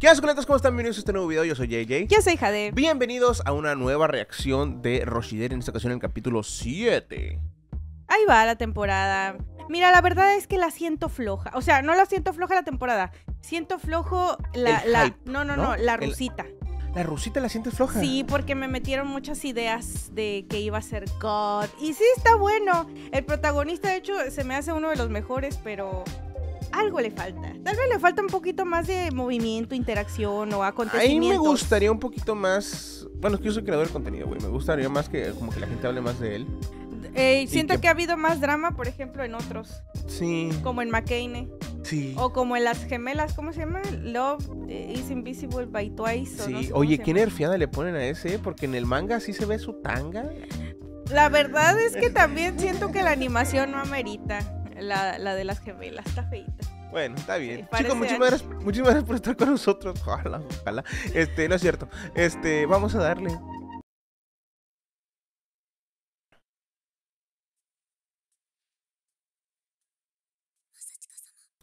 ¿Qué haces, ¿Cómo están? Bienvenidos a este nuevo video. Yo soy JJ. Yo soy Jade. Bienvenidos a una nueva reacción de Roshider, en esta ocasión en el capítulo 7. Ahí va la temporada. Mira, la verdad es que la siento floja. O sea, no la siento floja la temporada. Siento flojo la... no, no, no, la rusita. ¿La rusita la sientes floja? Sí, porque me metieron muchas ideas de que iba a ser God. Y sí está bueno. El protagonista, de hecho, se me hace uno de los mejores, pero algo le falta. Tal vez le falta un poquito más de movimiento, interacción o acontecimientos. A mí me gustaría un poquito más. Bueno, es que yo soy creador de contenido, güey. Me gustaría más que como que la gente hable más de él. Eh, siento que... ha habido más drama, por ejemplo, en otros. Sí. Como en McCain. Sí. O como en las gemelas, ¿cómo se llama? Love is Invisible by Twice. Sí. Oye, qué nerfiada le ponen a ese, ¿eh? porque en el manga sí se ve su tanga. La verdad es que también siento que la animación no amerita. La, la de las gemelas, está feita. Bueno, está bien. Chicos, muchísimas gracias, gracias por estar con nosotros. Ojalá, ojalá. Este, no es cierto. Este, vamos a darle.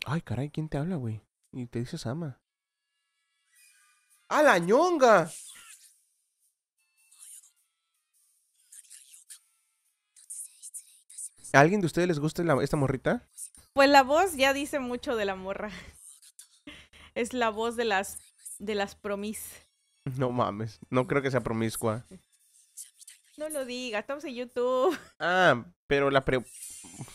Ay, caray, ¿quién te habla, güey? Y te dice sama ¡A la ñonga! alguien de ustedes les gusta esta morrita? Pues la voz ya dice mucho de la morra. Es la voz de las de las promis. No mames, no creo que sea promiscua. No lo diga. estamos en YouTube. Ah, pero la pre...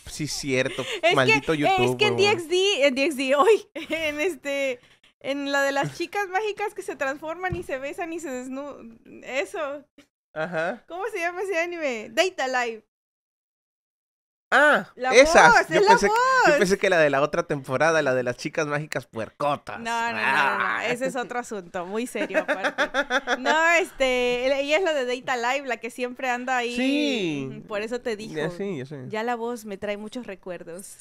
Sí, cierto. Maldito YouTube. Es que en DXD, en DXD, hoy, en este... En la de las chicas mágicas que se transforman y se besan y se desnudan. Eso. Ajá. ¿Cómo se llama ese anime? Data Live. Ah, esa. yo, pensé, que la de la otra temporada, la de las chicas mágicas puercotas. No, no, no, ah. ese es otro asunto, muy serio. No, este, ella es la de Data Live, la que siempre anda ahí. Sí. Por eso te dije. sí. Ya la voz me trae muchos recuerdos.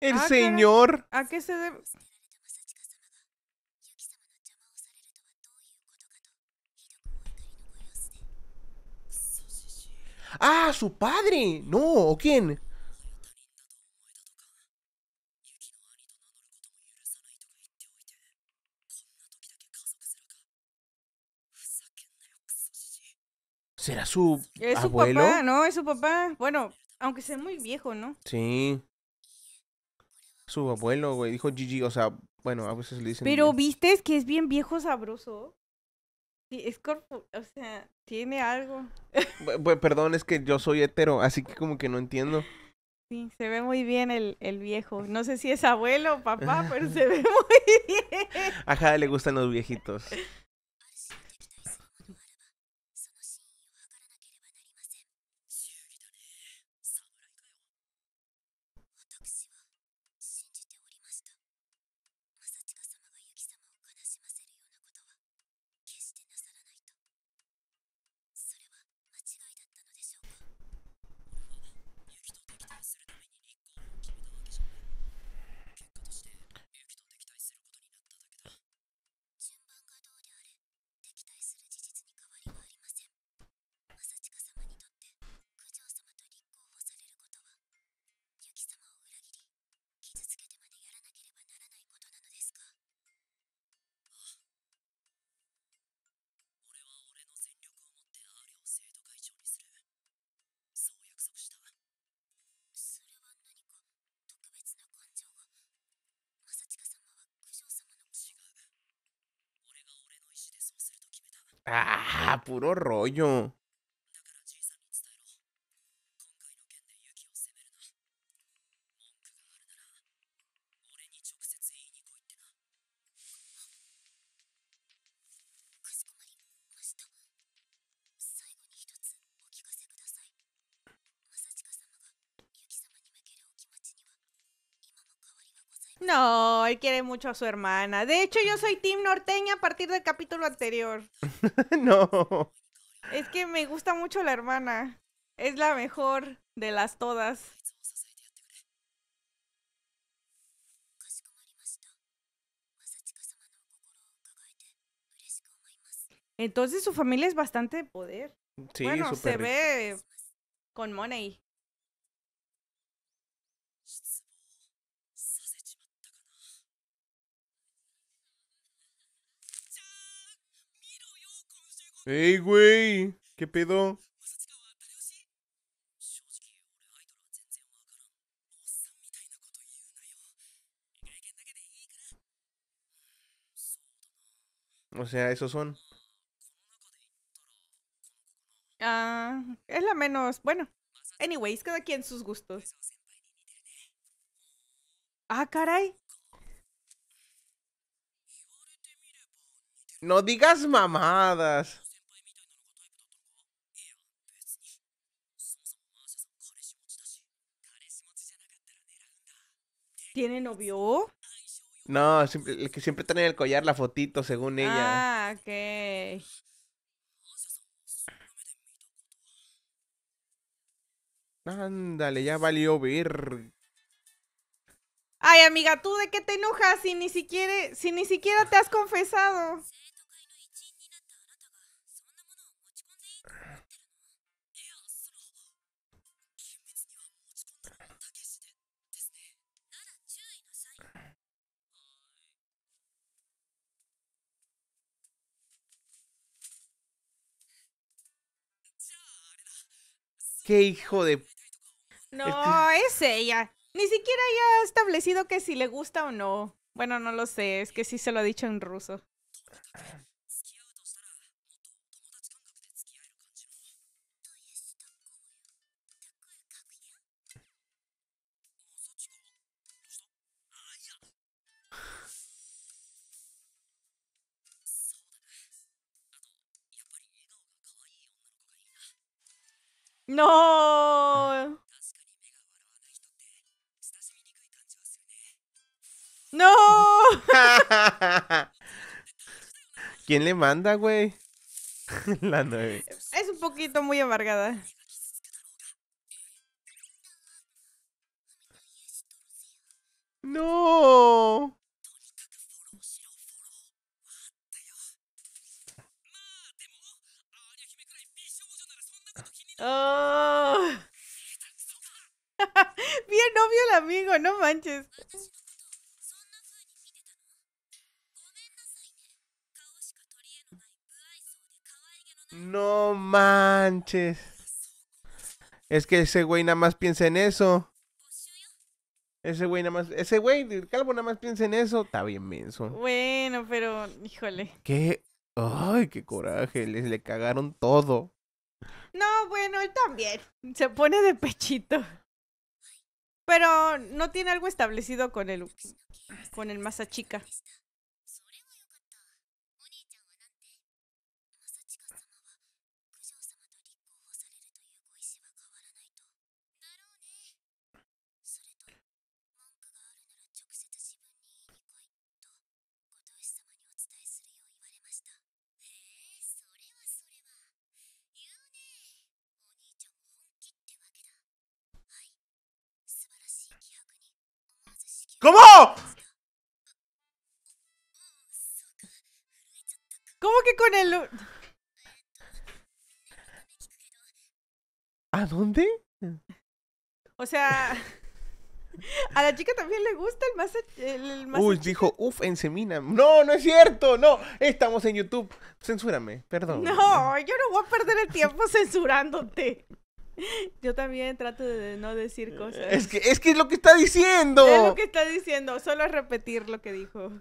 El ah, señor. ¿A qué se debe? Ah, su padre. No, ¿o quién? ¿Será su ¿Es abuelo? su papá, no, es su papá. Bueno, aunque sea muy viejo, ¿no? Sí su abuelo, güey. Dijo Gigi, o sea, bueno, a veces le dicen. Pero viste que es bien viejo sabroso. Sí, es corpo, o sea, tiene algo. Perdón, es que yo soy hetero, así que como que no entiendo. Sí, se ve muy bien el, el viejo. No sé si es abuelo o papá, pero se ve muy bien. Ajá, le gustan los viejitos. Ah, puro rollo. No, él quiere mucho a su hermana. De hecho, yo soy Team Norteña a partir del capítulo anterior. no. Es que me gusta mucho la hermana. Es la mejor de las todas. Entonces su familia es bastante de poder. bueno, se ve con money. ¡Ey, güey! ¿Qué pedo? O sea, esos son. Ah, es la menos. Bueno, anyways, cada quien sus gustos. Ah, caray. No digas mamadas. ¿Tiene novio? No, siempre, el que siempre trae el collar la fotito, según ella. Ah, ok. Ándale, ya valió ver. Ay, amiga, ¿tú de qué te enojas si ni siquiera, si ni siquiera te has confesado? qué hijo de... No, este es ella. Ni siquiera ya ha establecido que si le gusta o no. Bueno, no lo sé, es que sí se lo ha dicho en ruso. No. No. ¿Quién le manda, güey? La Es un poquito muy amargada. No. Oh. no manches. No manches. Es que ese güey nada más piensa en eso. Ese güey nada más, ese güey calvo nada más piensa en eso, está bien menso. Bueno, pero híjole. Qué ay, qué coraje, les le cagaron todo. No, bueno, él también se pone de pechito. Pero no tiene algo establecido con el, con el ¿Cómo? ¿Cómo que con el... ¿A dónde? O sea... A la chica también le gusta el más El, más. Uy, dijo, uf, ensemina. No, no es cierto, no. Estamos en YouTube. Censúrame, perdón. No, yo no voy a perder el tiempo censurándote. Yo también trato de no decir eh, cosas. Es que es, que es lo que está diciendo. Es lo que está diciendo, solo repetir lo que dijo.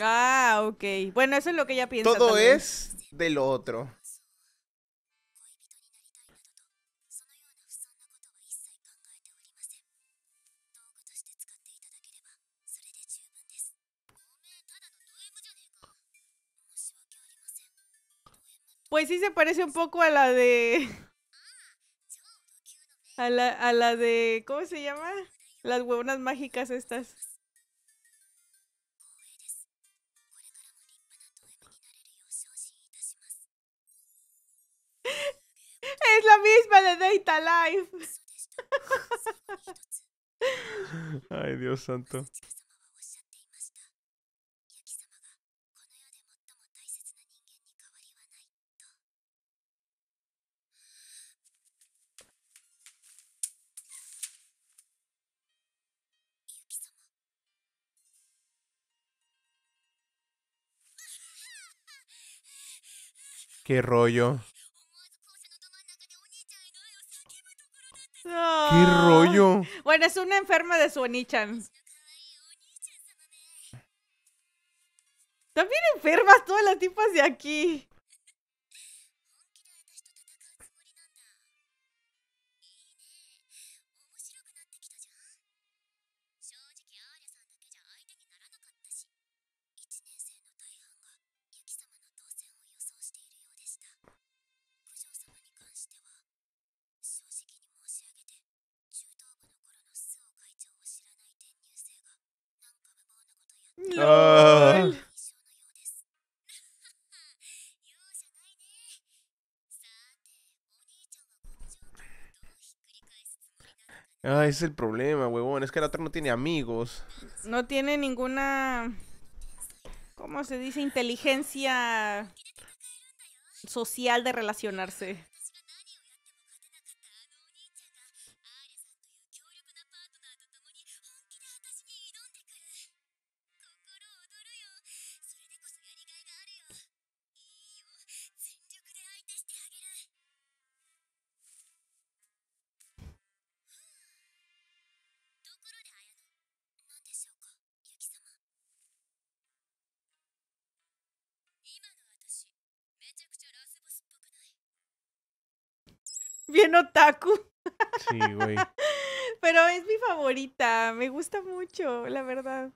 Ah, ok. Bueno, eso es lo que ella piensa. Todo es de lo otro. Pues sí se parece un poco a la de... A la, a la de... ¿Cómo se llama? Las huevonas mágicas estas. Es la misma de Data Life. Ay, Dios santo. Qué rollo. Qué rollo. Bueno, es una enferma de su Onichan. También enfermas todas las tipas de aquí. Ay, ah. Ah, ese es el problema, huevón. Es que el otro no tiene amigos. No tiene ninguna. ¿Cómo se dice? Inteligencia social de relacionarse. bien otaku. Pero es mi favorita, me gusta mucho, la verdad.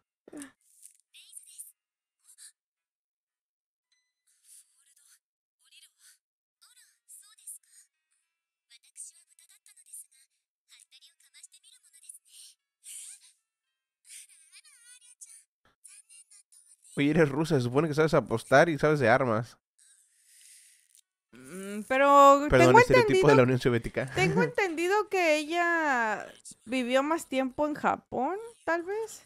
Oye, eres rusa, se supone que sabes apostar y sabes de armas. Mm, pero tengo entendido, de la Unión Soviética. Tengo entendido que ella vivió más tiempo en Japón, tal vez.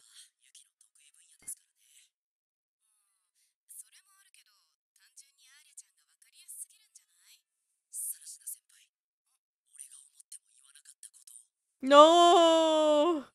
No.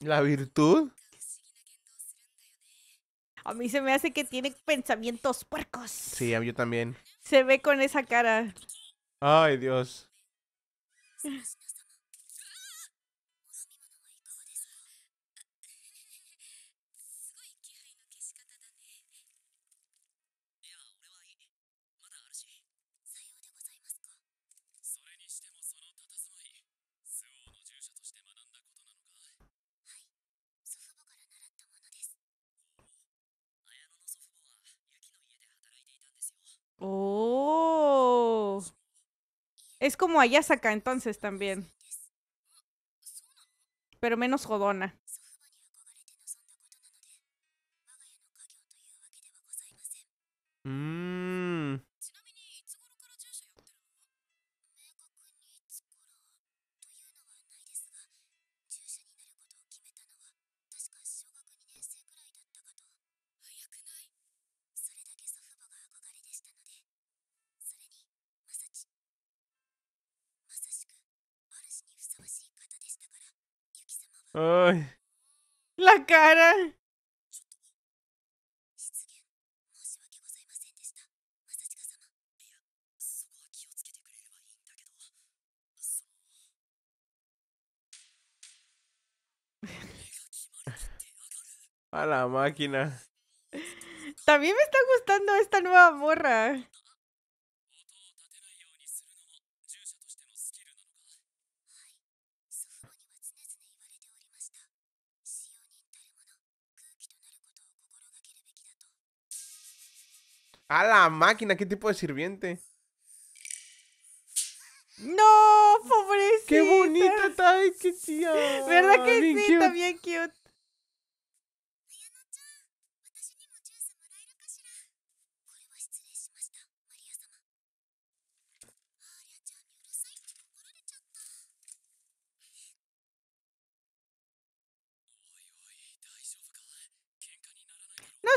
La virtud. A mí se me hace que tiene pensamientos puercos. Sí, a mí también. Se ve con esa cara. Ay, Dios. Es como Ayasaka entonces también. Pero menos jodona. Ay. La cara. A la máquina. También me está gustando esta nueva morra. A la máquina, ¿qué tipo de sirviente? ¡No! ¡Pobrecita! ¡Qué bonita está! ¡Qué tía! ¿Verdad que sí? Está bien cute.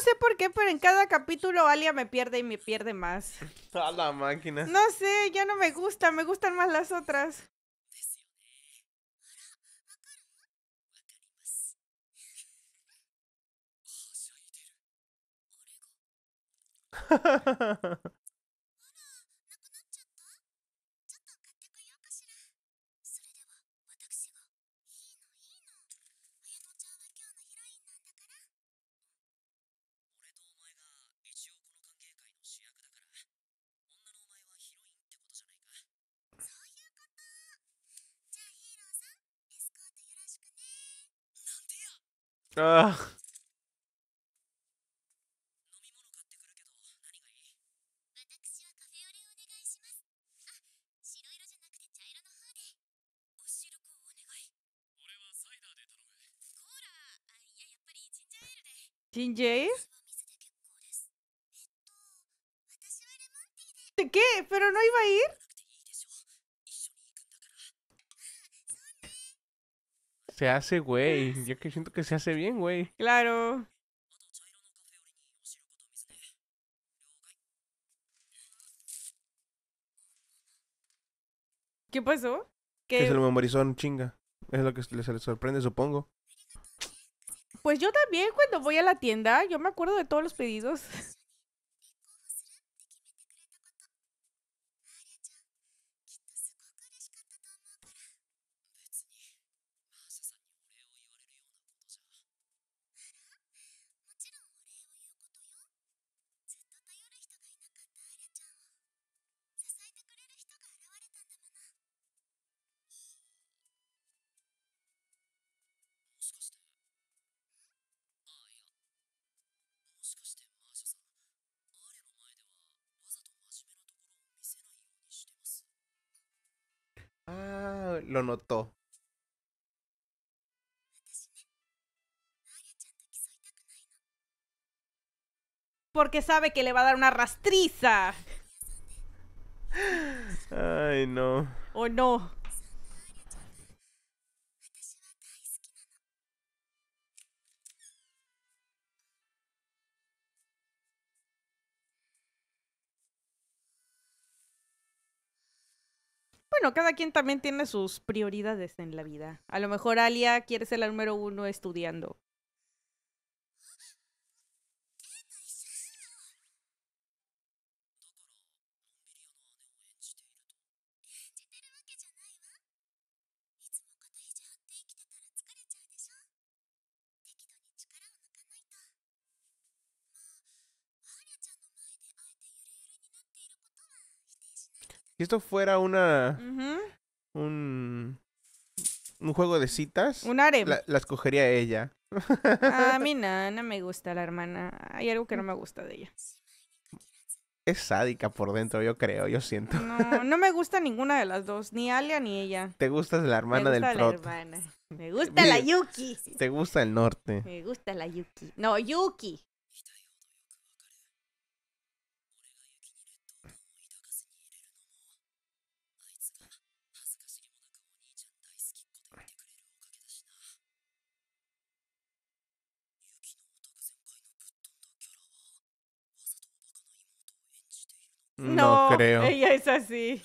sé por qué, pero en cada capítulo Alia me pierde y me pierde más. A la máquina. No sé, ya no me gusta, me gustan más las otras. ああジンジェイ ¿De qué? ¿Pero no iba a ir? se hace, güey. Yo que siento que se hace bien, güey. Claro. ¿Qué pasó? Que se lo memorizó chinga. Es lo que se les sorprende, supongo. Pues yo también cuando voy a la tienda, yo me acuerdo de todos los pedidos. Ah, ah, lo notó. Porque sabe que le va a dar una rastriza. Ay, no. O oh, no. Bueno, cada quien también tiene sus prioridades en la vida. A lo mejor Alia quiere ser la número uno estudiando. Si esto fuera una. Un. Un juego de citas. Un harem. La, escogería ella. A mí no, no me gusta la hermana. Hay algo que no me gusta de ella. Es sádica por dentro, yo creo, yo siento. No, no me gusta ninguna de las dos, ni Alia ni ella. Te gustas la hermana me gusta del la Me gusta la Yuki. Te gusta el norte. Me gusta la Yuki. No, Yuki. No, creo. Ella es así.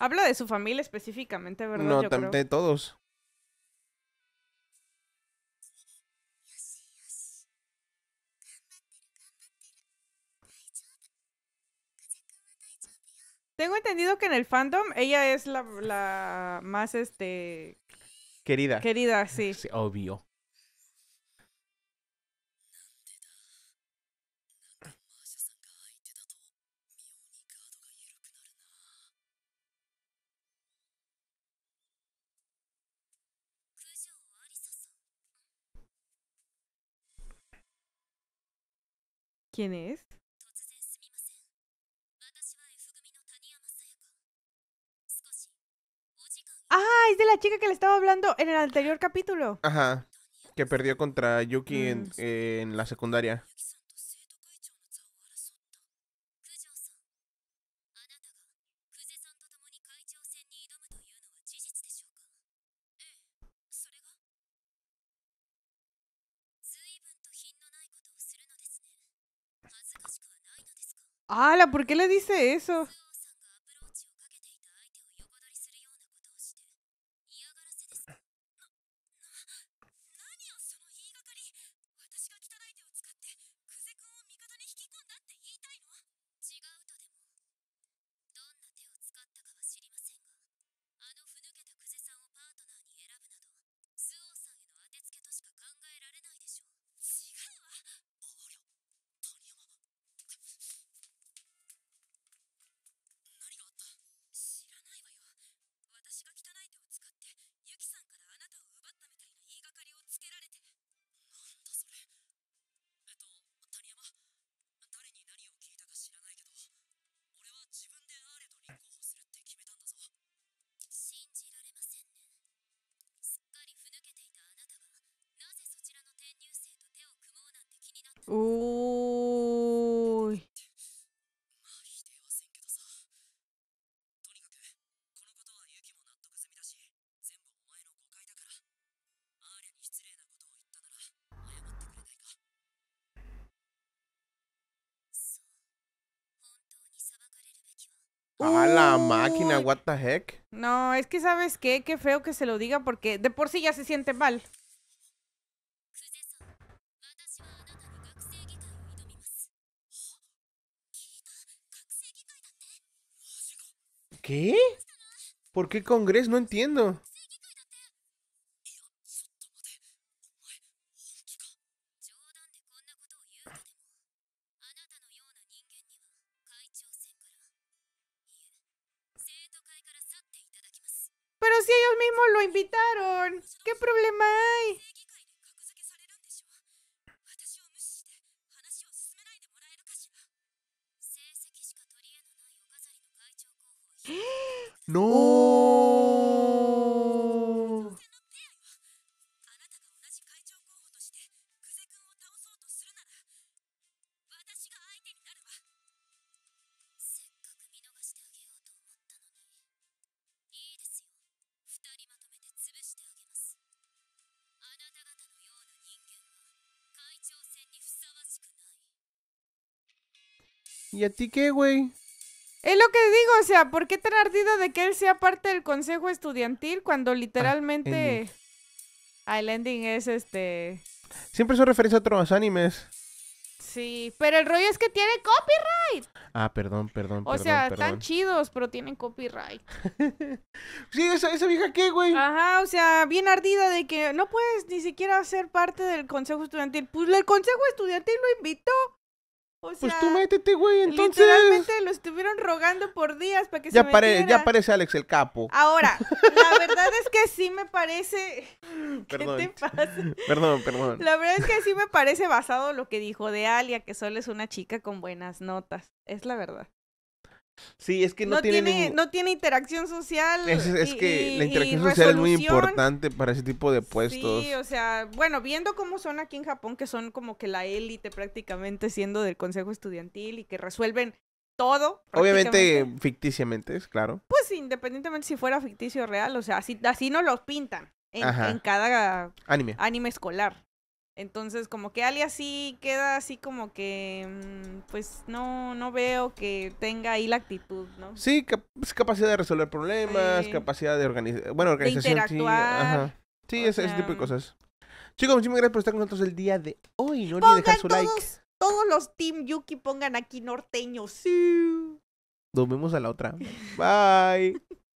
Habla de su familia específicamente, ¿verdad? No, de todos. Tengo entendido que en el fandom ella es la, más este querida. Querida, sí. Obvio. quién es. Ah, es de la chica que le estaba hablando en el anterior capítulo. Ajá. Que perdió contra Yuki en mm. la secundaria. ¡Hala! ¿Por qué le dice eso? Uy. A la máquina, what the heck. No, es que sabes qué, qué feo que se lo diga porque de por sí ya se siente mal. ¿Qué? ¿Por qué Congreso? No entiendo. Pero si ellos mismos lo invitaron, ¿qué problema hay? ¿Y a ti qué, güey? Es lo que digo, o sea, ¿por qué tan ardido de que él sea parte del consejo estudiantil cuando ah, literalmente... Islanding ah, es este... Siempre son referencia a otros animes. Sí, pero el rollo es que tiene copyright. Ah, perdón, perdón. perdón. O sea, están chidos, pero tienen copyright. sí, esa, esa vieja qué, güey. Ajá, o sea, bien ardida de que no puedes ni siquiera ser parte del consejo estudiantil. Pues el consejo estudiantil lo invitó pues tú métete, güey, entonces. Literalmente lo estuvieron rogando por días para que se Ya aparece Alex el Capo. Ahora, la verdad es que sí me parece... te pasa? Perdón, perdón. La verdad es que sí me parece basado lo que dijo de Alia, que solo es una chica con buenas notas. Es la verdad. Sí, es que no, tiene, no tiene interacción social. Es, que la interacción social es muy importante para ese tipo de puestos. Sí, o sea, bueno, viendo cómo son aquí en Japón, que son como que la élite prácticamente siendo del consejo estudiantil y que resuelven todo. Obviamente ficticiamente, es claro. Pues independientemente si fuera ficticio o real, o sea, así, así no los pintan en, en cada anime. anime escolar. Entonces, como que Ali así queda así como que, mm, pues no, no veo que tenga ahí la actitud, ¿no? Sí, pues, capacidad de resolver problemas, capacidad de organizar, bueno, organización. interactuar. Sí, ese, tipo de mm. cosas. Chicos, muchísimas gracias por estar con nosotros el día de hoy. No olviden dejar su todos, like. Todos los Team Yuki pongan aquí norteños. Nos vemos a la otra. Bye.